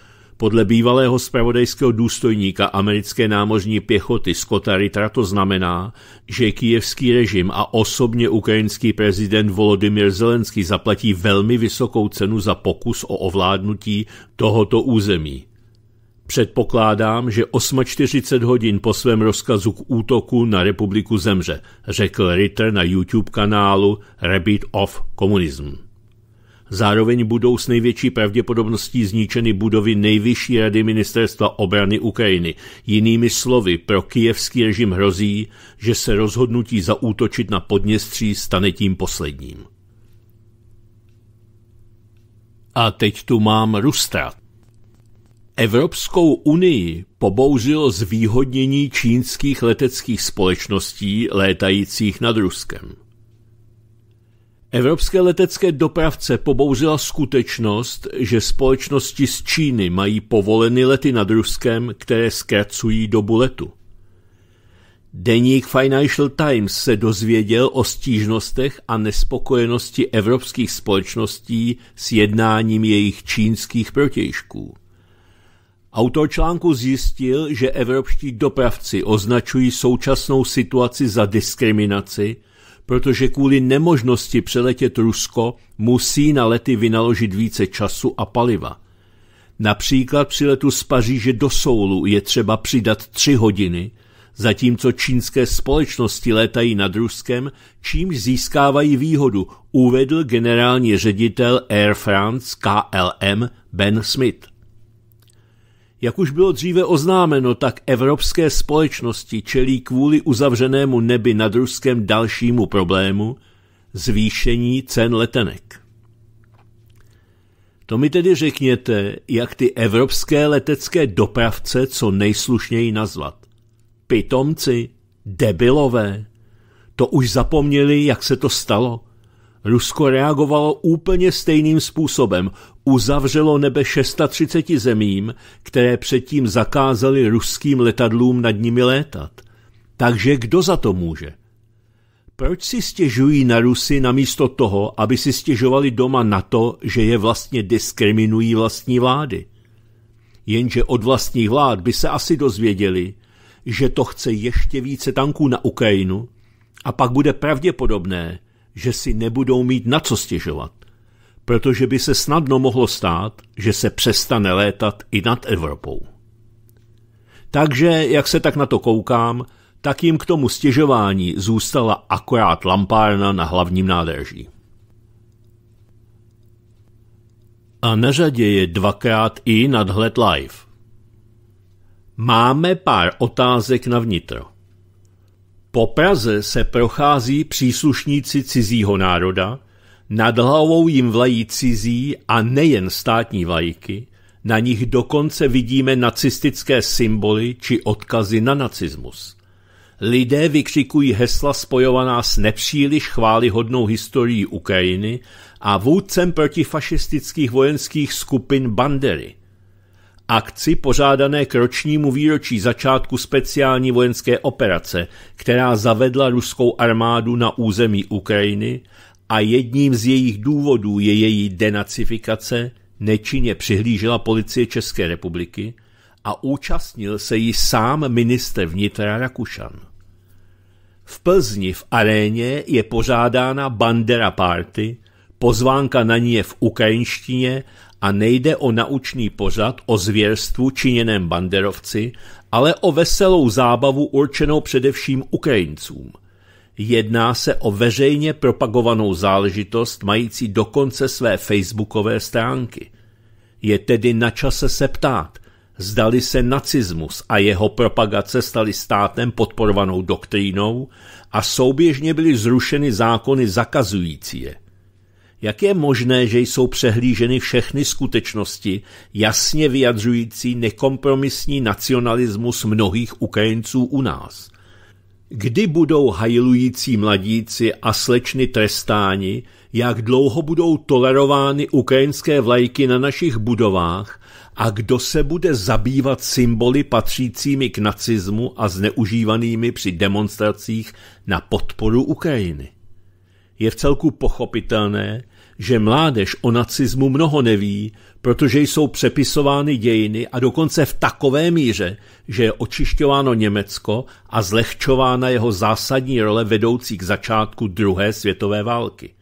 Speaker 1: podle bývalého spravodajského důstojníka americké námořní pěchoty Scotta Ritra to znamená, že kijevský režim a osobně ukrajinský prezident Volodymyr Zelenský zaplatí velmi vysokou cenu za pokus o ovládnutí tohoto území. Předpokládám, že 840 hodin po svém rozkazu k útoku na republiku zemře, řekl Ritter na YouTube kanálu Rabbit of Communism. Zároveň budou s největší pravděpodobností zničeny budovy Nejvyšší rady ministerstva obrany Ukrajiny. Jinými slovy, pro kijevský režim hrozí, že se rozhodnutí zaútočit na Podněstří stane tím posledním. A teď tu mám Rustrat. Evropskou unii pobouřilo zvýhodnění čínských leteckých společností létajících nad Ruskem. Evropské letecké dopravce pobouřila skutečnost, že společnosti z Číny mají povoleny lety nad Ruskem, které zkracují dobu letu. Deník Financial Times se dozvěděl o stížnostech a nespokojenosti evropských společností s jednáním jejich čínských protějšků. Autor článku zjistil, že evropští dopravci označují současnou situaci za diskriminaci – protože kvůli nemožnosti přeletět Rusko musí na lety vynaložit více času a paliva. Například při letu z Paříže do Soulu je třeba přidat tři hodiny, zatímco čínské společnosti létají nad Ruskem, čímž získávají výhodu, uvedl generální ředitel Air France KLM Ben Smith. Jak už bylo dříve oznámeno, tak evropské společnosti čelí kvůli uzavřenému nebi nad Ruskem dalšímu problému zvýšení cen letenek. To mi tedy řekněte, jak ty evropské letecké dopravce co nejslušněji nazvat. Pitomci, debilové. To už zapomněli, jak se to stalo – Rusko reagovalo úplně stejným způsobem. Uzavřelo nebe 630 zemím, které předtím zakázaly ruským letadlům nad nimi létat. Takže kdo za to může? Proč si stěžují na Rusy namísto toho, aby si stěžovali doma na to, že je vlastně diskriminují vlastní vlády? Jenže od vlastních vlád by se asi dozvěděli, že to chce ještě více tanků na Ukrajinu a pak bude pravděpodobné, že si nebudou mít na co stěžovat, protože by se snadno mohlo stát, že se přestane létat i nad Evropou. Takže, jak se tak na to koukám, tak jim k tomu stěžování zůstala akorát lampárna na hlavním nádraží. A na řadě je dvakrát i nadhled live. Máme pár otázek na vnitro. Po Praze se prochází příslušníci cizího národa, nad hlavou jim vlají cizí a nejen státní vlajky, na nich dokonce vidíme nacistické symboly či odkazy na nacismus. Lidé vykřikují hesla spojovaná s nepříliš chválihodnou historií Ukrajiny a vůdcem protifašistických vojenských skupin Bandery – akci pořádané k ročnímu výročí začátku speciální vojenské operace, která zavedla ruskou armádu na území Ukrajiny a jedním z jejich důvodů je její denacifikace, nečinně přihlížela policie České republiky a účastnil se jí sám ministr vnitra Rakušan. V Plzni v aréně je pořádána Bandera Party, pozvánka na ní je v ukrajinštině a nejde o naučný pořad o zvěrstvu činěném banderovci, ale o veselou zábavu určenou především Ukrajincům. Jedná se o veřejně propagovanou záležitost mající dokonce své facebookové stránky. Je tedy na čase se ptát, zdali se nacismus a jeho propagace staly státem podporovanou doktrínou a souběžně byly zrušeny zákony zakazující je. Jak je možné, že jsou přehlíženy všechny skutečnosti, jasně vyjadřující nekompromisní nacionalismus mnohých Ukrajinců u nás? Kdy budou hajlující mladíci a slečny trestáni, jak dlouho budou tolerovány ukrajinské vlajky na našich budovách a kdo se bude zabývat symboly patřícími k nacismu a zneužívanými při demonstracích na podporu Ukrajiny? Je v celku pochopitelné, že mládež o nacismu mnoho neví, protože jsou přepisovány dějiny a dokonce v takové míře, že je očišťováno Německo a zlehčována jeho zásadní role vedoucí k začátku druhé světové války.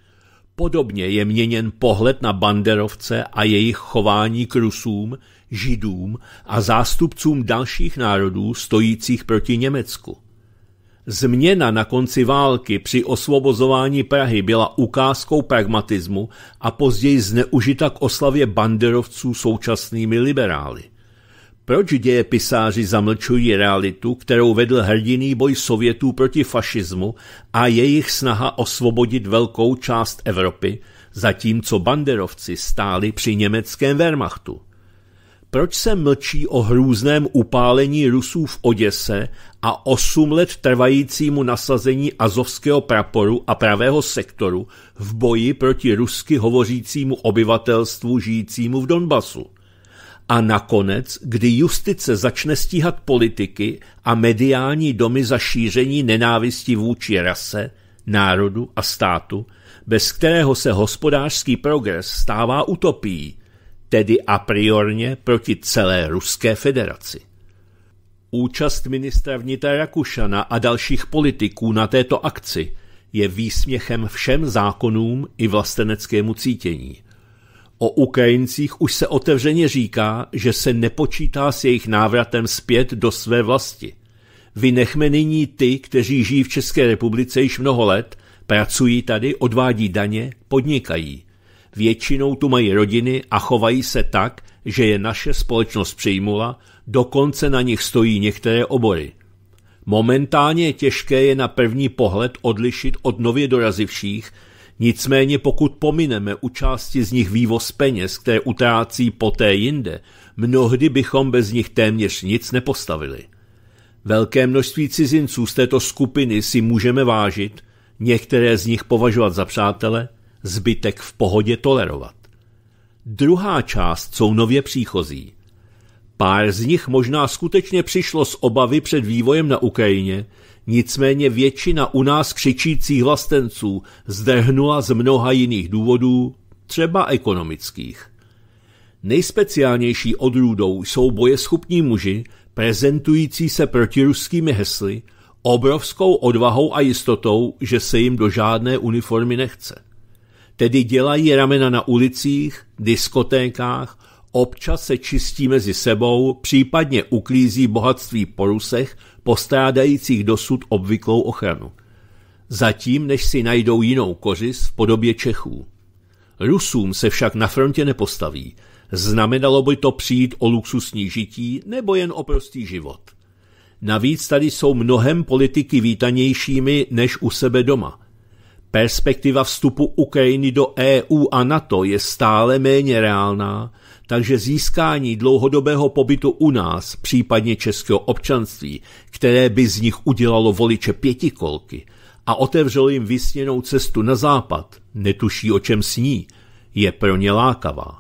Speaker 1: Podobně je měněn pohled na banderovce a jejich chování k Rusům, Židům a zástupcům dalších národů stojících proti Německu. Změna na konci války při osvobozování Prahy byla ukázkou pragmatismu a později zneužita k oslavě banderovců současnými liberály. Proč dějepisáři zamlčují realitu, kterou vedl hrdiný boj Sovětů proti fašismu a jejich snaha osvobodit velkou část Evropy, zatímco banderovci stáli při německém Wehrmachtu? Proč se mlčí o hrůzném upálení Rusů v Oděse a osm let trvajícímu nasazení azovského praporu a pravého sektoru v boji proti rusky hovořícímu obyvatelstvu žijícímu v Donbasu? A nakonec, kdy justice začne stíhat politiky a mediální domy za šíření nenávisti vůči rase, národu a státu, bez kterého se hospodářský progres stává utopií, tedy a priorně proti celé Ruské federaci. Účast ministra vnitra Rakušana a dalších politiků na této akci je výsměchem všem zákonům i vlasteneckému cítění. O Ukrajincích už se otevřeně říká, že se nepočítá s jejich návratem zpět do své vlasti. Vynechme nyní ty, kteří žijí v České republice již mnoho let, pracují tady, odvádí daně, podnikají – Většinou tu mají rodiny a chovají se tak, že je naše společnost přijmula, dokonce na nich stojí některé obory. Momentálně je těžké je na první pohled odlišit od nově dorazivších, nicméně pokud pomineme u části z nich vývoz peněz, které utrácí poté jinde, mnohdy bychom bez nich téměř nic nepostavili. Velké množství cizinců z této skupiny si můžeme vážit, některé z nich považovat za přátele – zbytek v pohodě tolerovat. Druhá část jsou nově příchozí. Pár z nich možná skutečně přišlo z obavy před vývojem na Ukrajině, nicméně většina u nás křičících vlastenců zdrhnula z mnoha jiných důvodů, třeba ekonomických. Nejspeciálnější odrůdou jsou bojeschopní muži, prezentující se proti ruskými hesly, obrovskou odvahou a jistotou, že se jim do žádné uniformy nechce tedy dělají ramena na ulicích, diskotékách, občas se čistí mezi sebou, případně uklízí bohatství po rusech, postrádajících dosud obvyklou ochranu. Zatím, než si najdou jinou kořist v podobě Čechů. Rusům se však na frontě nepostaví. Znamenalo by to přijít o luxusní žití nebo jen o prostý život. Navíc tady jsou mnohem politiky vítanějšími než u sebe doma. Perspektiva vstupu Ukrajiny do EU a NATO je stále méně reálná, takže získání dlouhodobého pobytu u nás, případně českého občanství, které by z nich udělalo voliče pětikolky a otevřelo jim vysněnou cestu na západ, netuší o čem sní, je pro ně lákavá.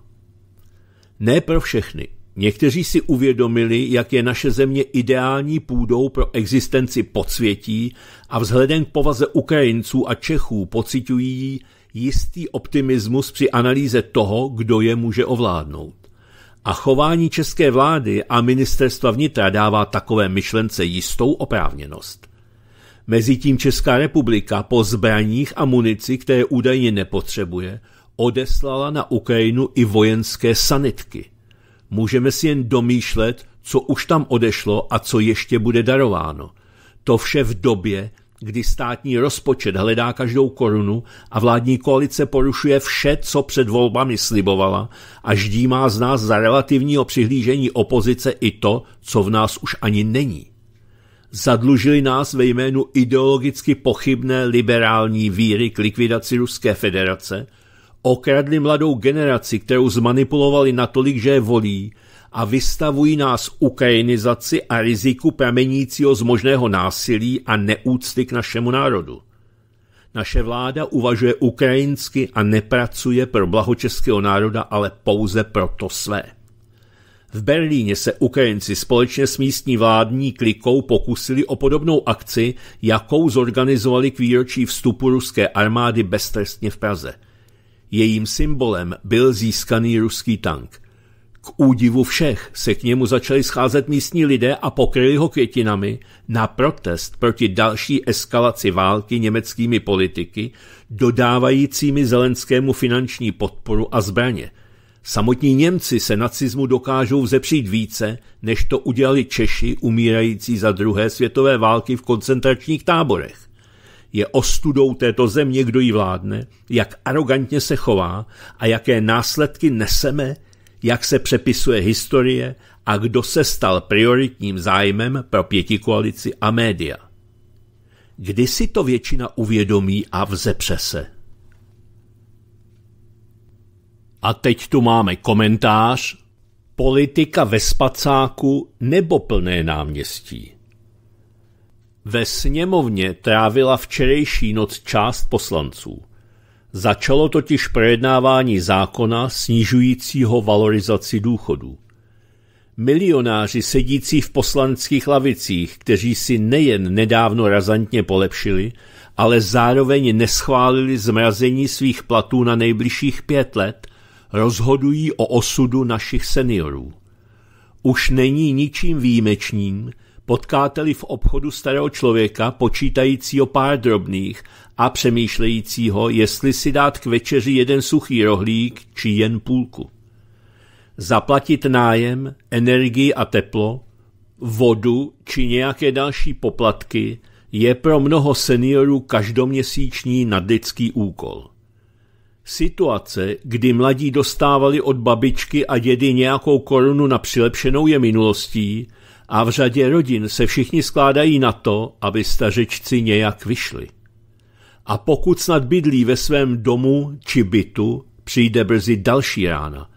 Speaker 1: Ne pro všechny, Někteří si uvědomili, jak je naše země ideální půdou pro existenci podsvětí a vzhledem k povaze Ukrajinců a Čechů pocitují jistý optimismus při analýze toho, kdo je může ovládnout. A chování české vlády a ministerstva vnitra dává takové myšlence jistou oprávněnost. Mezitím Česká republika po zbraních a munici, které údajně nepotřebuje, odeslala na Ukrajinu i vojenské sanitky – Můžeme si jen domýšlet, co už tam odešlo a co ještě bude darováno. To vše v době, kdy státní rozpočet hledá každou korunu a vládní koalice porušuje vše, co před volbami slibovala a ždímá z nás za relativního přihlížení opozice i to, co v nás už ani není. Zadlužili nás ve jménu ideologicky pochybné liberální víry k likvidaci Ruské federace – Okradli mladou generaci, kterou zmanipulovali natolik, že je volí, a vystavují nás ukrajinizaci a riziku pramenícího z možného násilí a neúcty k našemu národu. Naše vláda uvažuje ukrajinsky a nepracuje pro blaho českého národa, ale pouze pro to své. V Berlíně se Ukrajinci společně s místní vládní klikou pokusili o podobnou akci, jakou zorganizovali k výročí vstupu ruské armády beztrestně v Praze – Jejím symbolem byl získaný ruský tank. K údivu všech se k němu začali scházet místní lidé a pokryli ho květinami na protest proti další eskalaci války německými politiky, dodávajícími Zelenskému finanční podporu a zbraně. Samotní Němci se nacismu dokážou vzepřít více, než to udělali Češi umírající za druhé světové války v koncentračních táborech je ostudou této země, kdo jí vládne, jak arrogantně se chová a jaké následky neseme, jak se přepisuje historie a kdo se stal prioritním zájmem pro pětikoalici a média. Kdy si to většina uvědomí a vzepře se? A teď tu máme komentář Politika ve spacáku nebo plné náměstí. Ve sněmovně trávila včerejší noc část poslanců. Začalo totiž projednávání zákona snižujícího valorizaci důchodů. Milionáři sedící v poslanských lavicích, kteří si nejen nedávno razantně polepšili, ale zároveň neschválili zmrazení svých platů na nejbližších pět let, rozhodují o osudu našich seniorů. Už není ničím výjimečným, Potkáte-li v obchodu starého člověka, počítajícího pár drobných a přemýšlejícího, jestli si dát k večeři jeden suchý rohlík či jen půlku. Zaplatit nájem, energii a teplo, vodu či nějaké další poplatky je pro mnoho seniorů každoměsíční nadlidský úkol. Situace, kdy mladí dostávali od babičky a dědy nějakou korunu na přilepšenou je minulostí – a v řadě rodin se všichni skládají na to, aby stařečci nějak vyšli. A pokud snad bydlí ve svém domu či bytu, přijde brzy další rána.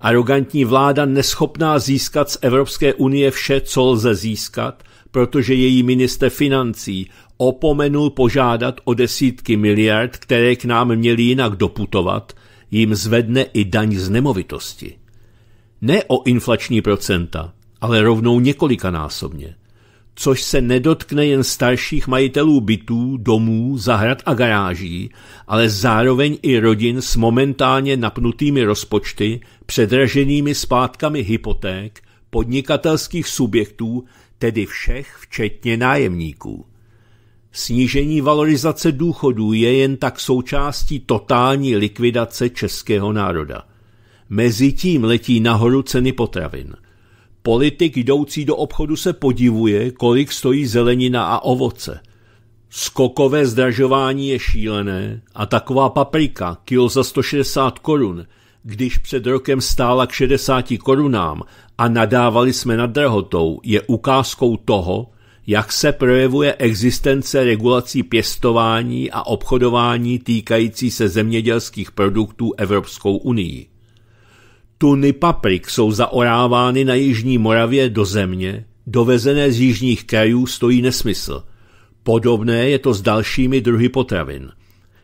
Speaker 1: Arogantní vláda neschopná získat z Evropské unie vše, co lze získat, protože její minister financí opomenul požádat o desítky miliard, které k nám měly jinak doputovat, jim zvedne i daň z nemovitosti. Ne o inflační procenta, ale rovnou několikanásobně, což se nedotkne jen starších majitelů bytů, domů, zahrad a garáží, ale zároveň i rodin s momentálně napnutými rozpočty, předraženými splátkami hypoték, podnikatelských subjektů, tedy všech, včetně nájemníků. Snížení valorizace důchodů je jen tak součástí totální likvidace českého národa. Mezitím letí nahoru ceny potravin – Politik jdoucí do obchodu se podivuje, kolik stojí zelenina a ovoce. Skokové zdražování je šílené a taková paprika, kilo za 160 korun, když před rokem stála k 60 korunám a nadávali jsme nad drahotou, je ukázkou toho, jak se projevuje existence regulací pěstování a obchodování týkající se zemědělských produktů Evropskou unii. Tuny paprik jsou zaorávány na Jižní Moravě do země, dovezené z jižních krajů stojí nesmysl. Podobné je to s dalšími druhy potravin.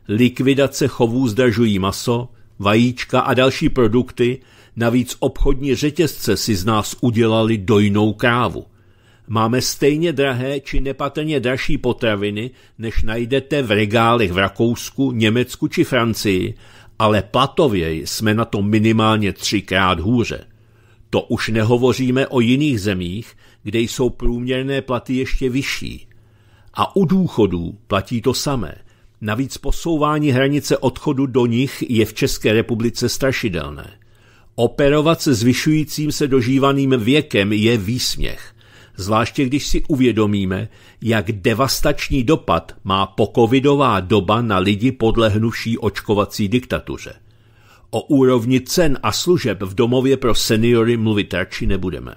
Speaker 1: Likvidace chovů zdražují maso, vajíčka a další produkty, navíc obchodní řetězce si z nás udělali dojnou krávu. Máme stejně drahé či nepatrně dražší potraviny, než najdete v regálech v Rakousku, Německu či Francii ale platově jsme na tom minimálně třikrát hůře. To už nehovoříme o jiných zemích, kde jsou průměrné platy ještě vyšší. A u důchodů platí to samé. Navíc posouvání hranice odchodu do nich je v České republice strašidelné. Operovat se zvyšujícím se dožívaným věkem je výsměch zvláště když si uvědomíme, jak devastační dopad má pokovidová doba na lidi podlehnuší očkovací diktatuře. O úrovni cen a služeb v domově pro seniory mluvit radši nebudeme.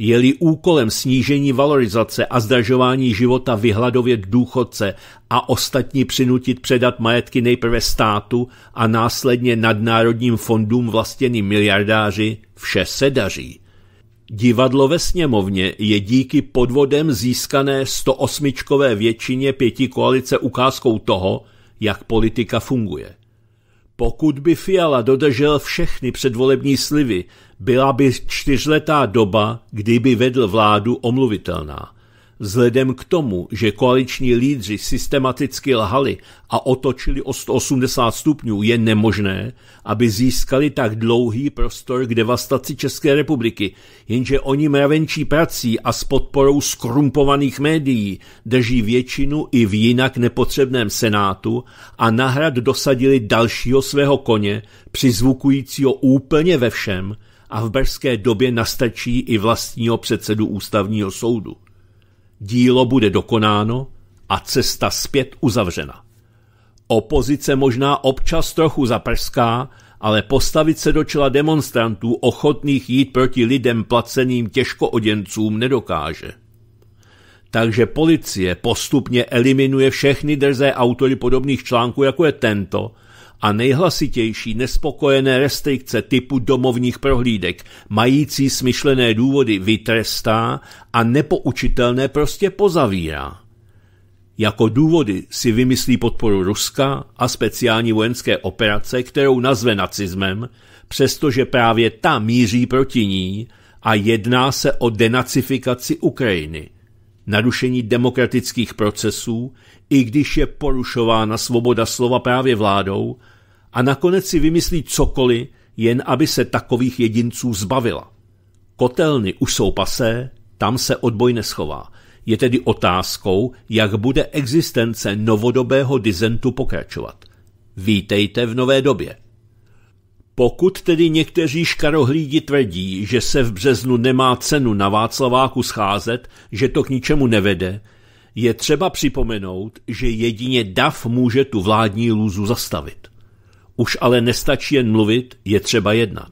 Speaker 1: Je-li úkolem snížení valorizace a zdražování života vyhladovět důchodce a ostatní přinutit předat majetky nejprve státu a následně nadnárodním fondům vlastněným miliardáři, vše se daří. Divadlo ve sněmovně je díky podvodem získané 108 většině pěti koalice ukázkou toho, jak politika funguje. Pokud by Fiala dodržel všechny předvolební slivy, byla by čtyřletá doba, kdyby vedl vládu omluvitelná. Vzhledem k tomu, že koaliční lídři systematicky lhali a otočili o 180 stupňů, je nemožné, aby získali tak dlouhý prostor k devastaci České republiky, jenže oni mravenčí prací a s podporou skrumpovaných médií drží většinu i v jinak nepotřebném senátu a nahrad dosadili dalšího svého koně, přizvukujícího úplně ve všem, a v brzké době nastačí i vlastního předsedu ústavního soudu dílo bude dokonáno a cesta zpět uzavřena. Opozice možná občas trochu zaprská, ale postavit se do čela demonstrantů ochotných jít proti lidem placeným těžkooděncům nedokáže. Takže policie postupně eliminuje všechny drzé autory podobných článků, jako je tento – a nejhlasitější nespokojené restrikce typu domovních prohlídek, mající smyšlené důvody vytrestá a nepoučitelné prostě pozavírá. Jako důvody si vymyslí podporu Ruska a speciální vojenské operace, kterou nazve nacizmem, přestože právě ta míří proti ní a jedná se o denacifikaci Ukrajiny – narušení demokratických procesů, i když je porušována svoboda slova právě vládou, a nakonec si vymyslí cokoliv, jen aby se takových jedinců zbavila. Kotelny už jsou pasé, tam se odboj neschová. Je tedy otázkou, jak bude existence novodobého dizentu pokračovat. Vítejte v nové době. Pokud tedy někteří škarohlídi tvrdí, že se v březnu nemá cenu na Václaváku scházet, že to k ničemu nevede, je třeba připomenout, že jedině DAF může tu vládní lůzu zastavit. Už ale nestačí jen mluvit, je třeba jednat.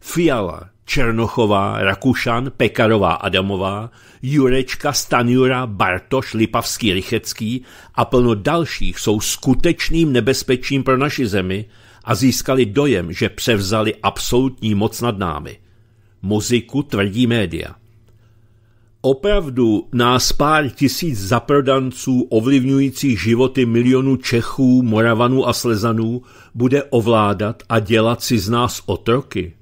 Speaker 1: Fiala, Černochová, Rakušan, Pekarová, Adamová, Jurečka, Stanjura, Bartoš, Lipavský, Rychecký a plno dalších jsou skutečným nebezpečím pro naši zemi a získali dojem, že převzali absolutní moc nad námi. Muziku tvrdí média. Opravdu nás pár tisíc zaprodanců ovlivňujících životy milionů Čechů, Moravanů a Slezanů bude ovládat a dělat si z nás otroky?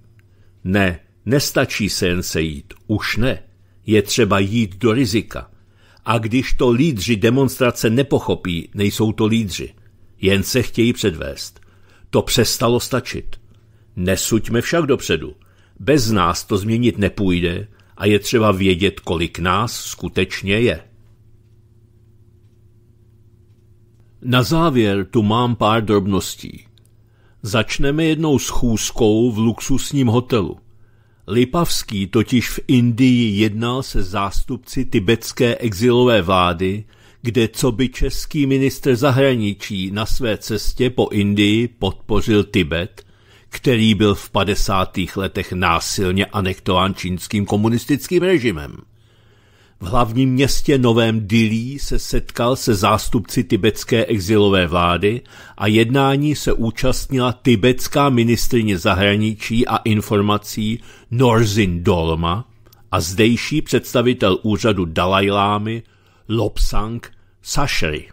Speaker 1: Ne, nestačí se jen sejít, už ne. Je třeba jít do rizika. A když to lídři demonstrace nepochopí, nejsou to lídři. Jen se chtějí předvést. To přestalo stačit. Nesuďme však dopředu. Bez nás to změnit nepůjde a je třeba vědět, kolik nás skutečně je. Na závěr tu mám pár drobností. Začneme jednou schůzkou v luxusním hotelu. Lipavský totiž v Indii jednal se zástupci tibetské exilové vlády kde co by český ministr zahraničí na své cestě po Indii podpořil Tibet, který byl v 50. letech násilně anektován čínským komunistickým režimem. V hlavním městě Novém Dilí se setkal se zástupci tibetské exilové vlády a jednání se účastnila tibetská ministrině zahraničí a informací Norzin Dolma a zdejší představitel úřadu Dalajlámy Lopsang Sašry.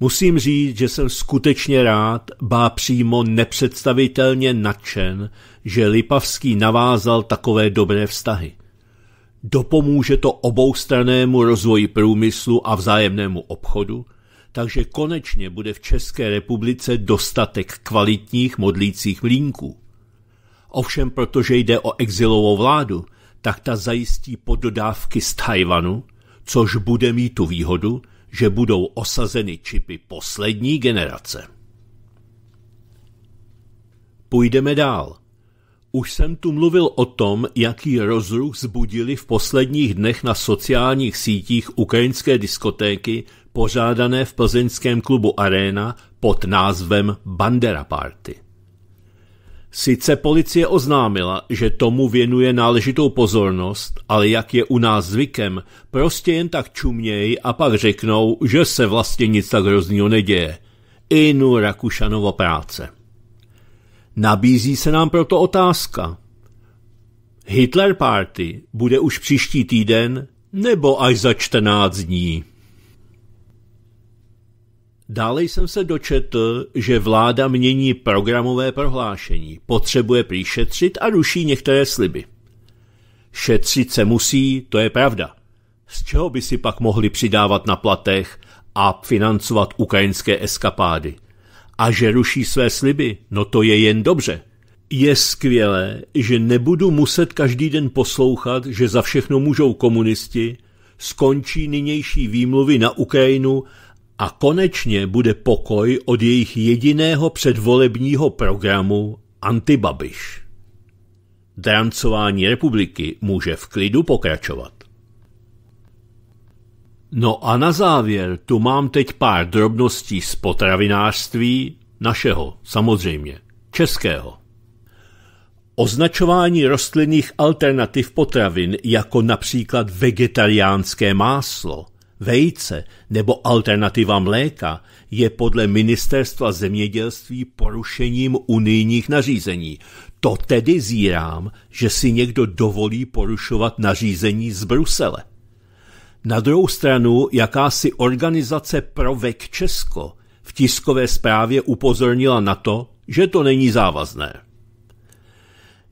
Speaker 1: Musím říct, že jsem skutečně rád, bá přímo nepředstavitelně nadšen, že Lipavský navázal takové dobré vztahy. Dopomůže to oboustrannému rozvoji průmyslu a vzájemnému obchodu, takže konečně bude v České republice dostatek kvalitních modlících mlínků. Ovšem protože jde o exilovou vládu, tak ta zajistí pododávky z Tajvanu – což bude mít tu výhodu, že budou osazeny čipy poslední generace. Půjdeme dál. Už jsem tu mluvil o tom, jaký rozruch zbudili v posledních dnech na sociálních sítích ukrajinské diskotéky pořádané v plzeňském klubu Arena pod názvem Bandera Party. Sice policie oznámila, že tomu věnuje náležitou pozornost, ale jak je u nás zvykem, prostě jen tak čumějí a pak řeknou, že se vlastně nic tak hroznýho neděje. Inu Rakušanovo práce. Nabízí se nám proto otázka. Hitler Party bude už příští týden nebo až za 14 dní? Dále jsem se dočetl, že vláda mění programové prohlášení, potřebuje prý a ruší některé sliby. Šetřit se musí, to je pravda. Z čeho by si pak mohli přidávat na platech a financovat ukrajinské eskapády? A že ruší své sliby, no to je jen dobře. Je skvělé, že nebudu muset každý den poslouchat, že za všechno můžou komunisti, skončí nynější výmluvy na Ukrajinu a konečně bude pokoj od jejich jediného předvolebního programu Antibabiš. Drancování republiky může v klidu pokračovat. No a na závěr tu mám teď pár drobností z potravinářství, našeho samozřejmě, českého. Označování rostlinných alternativ potravin jako například vegetariánské máslo – vejce nebo alternativa mléka je podle ministerstva zemědělství porušením unijních nařízení. To tedy zírám, že si někdo dovolí porušovat nařízení z Brusele. Na druhou stranu jakási organizace Provek Česko v tiskové zprávě upozornila na to, že to není závazné.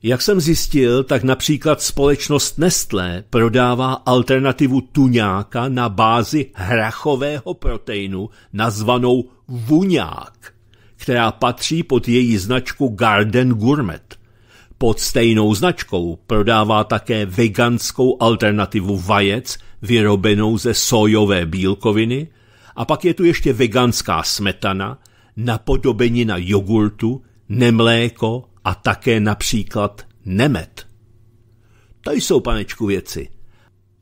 Speaker 1: Jak jsem zjistil, tak například společnost Nestlé prodává alternativu tuňáka na bázi hrachového proteinu nazvanou vuňák, která patří pod její značku Garden Gourmet. Pod stejnou značkou prodává také veganskou alternativu vajec vyrobenou ze sojové bílkoviny a pak je tu ještě veganská smetana, napodobenina jogurtu, nemléko, a také například nemet. To jsou, panečku, věci.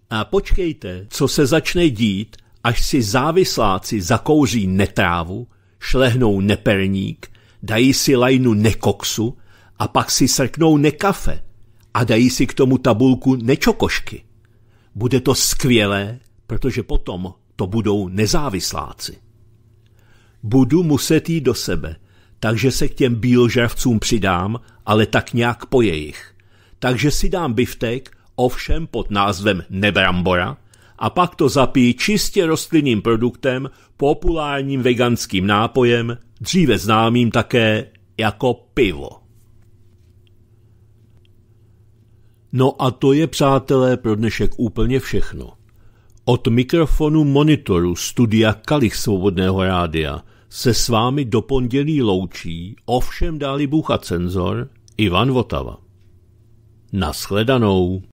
Speaker 1: A počkejte, co se začne dít, až si závisláci zakouří netrávu, šlehnou neperník, dají si lajnu nekoksu a pak si srknou nekafe a dají si k tomu tabulku nečokošky. Bude to skvělé, protože potom to budou nezávisláci. Budu muset jít do sebe – takže se k těm bíložravcům přidám, ale tak nějak po jejich. Takže si dám biftek, ovšem pod názvem nebrambora, a pak to zapíjí čistě rostlinným produktem, populárním veganským nápojem, dříve známým také jako pivo. No a to je, přátelé, pro dnešek úplně všechno. Od mikrofonu monitoru studia Kalich Svobodného rádia – se s vámi do pondělí loučí, ovšem dáli Bůh a cenzor, Ivan Votava. Naschledanou.